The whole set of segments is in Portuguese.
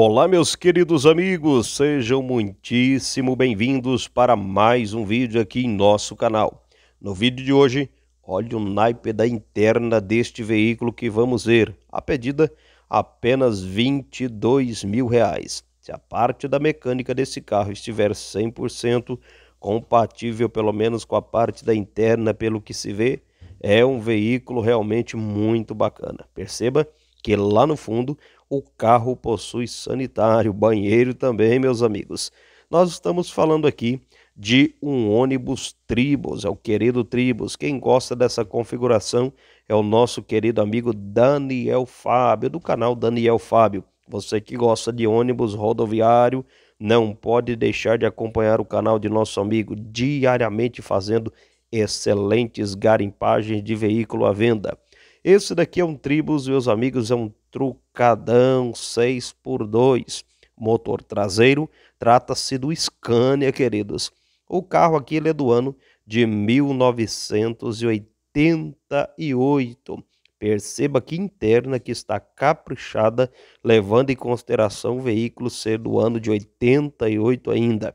Olá, meus queridos amigos, sejam muitíssimo bem-vindos para mais um vídeo aqui em nosso canal. No vídeo de hoje, olhe o naipe da interna deste veículo que vamos ver, a pedida apenas 22 mil reais. Se a parte da mecânica desse carro estiver 100% compatível, pelo menos com a parte da interna, pelo que se vê, é um veículo realmente muito bacana. Perceba que lá no fundo o carro possui sanitário, banheiro também, meus amigos. Nós estamos falando aqui de um ônibus Tribus, é o querido Tribus. Quem gosta dessa configuração é o nosso querido amigo Daniel Fábio, do canal Daniel Fábio. Você que gosta de ônibus rodoviário, não pode deixar de acompanhar o canal de nosso amigo, diariamente fazendo excelentes garimpagens de veículo à venda. Esse daqui é um Tribus, meus amigos, é um trucadão 6 por 2 motor traseiro. Trata-se do Scania, queridos. O carro aqui ele é do ano de 1988. Perceba que interna que está caprichada, levando em consideração o veículo ser do ano de 88 ainda.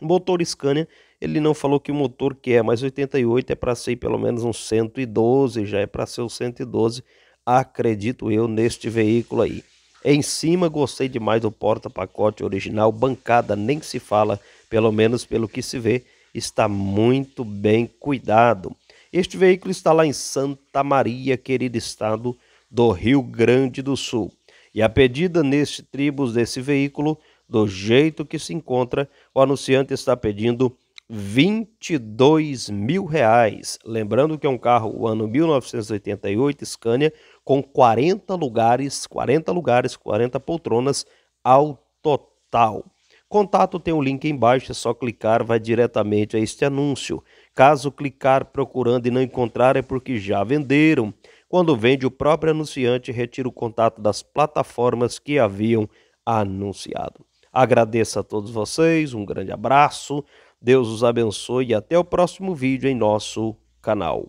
O motor Scania ele não falou que motor que é, mas 88 é para ser pelo menos um 112, já é para ser o um 112, acredito eu, neste veículo aí. É em cima, gostei demais do porta-pacote original, bancada nem se fala, pelo menos pelo que se vê, está muito bem cuidado. Este veículo está lá em Santa Maria, querido estado do Rio Grande do Sul. E a pedida neste tribus desse veículo, do jeito que se encontra, o anunciante está pedindo 22 mil reais. Lembrando que é um carro ano 1988 Scania com 40 lugares, 40 lugares, 40 poltronas ao total. Contato tem o um link embaixo, é só clicar, vai diretamente a este anúncio. Caso clicar procurando e não encontrar, é porque já venderam. Quando vende, o próprio anunciante retira o contato das plataformas que haviam anunciado. Agradeço a todos vocês, um grande abraço. Deus os abençoe e até o próximo vídeo em nosso canal.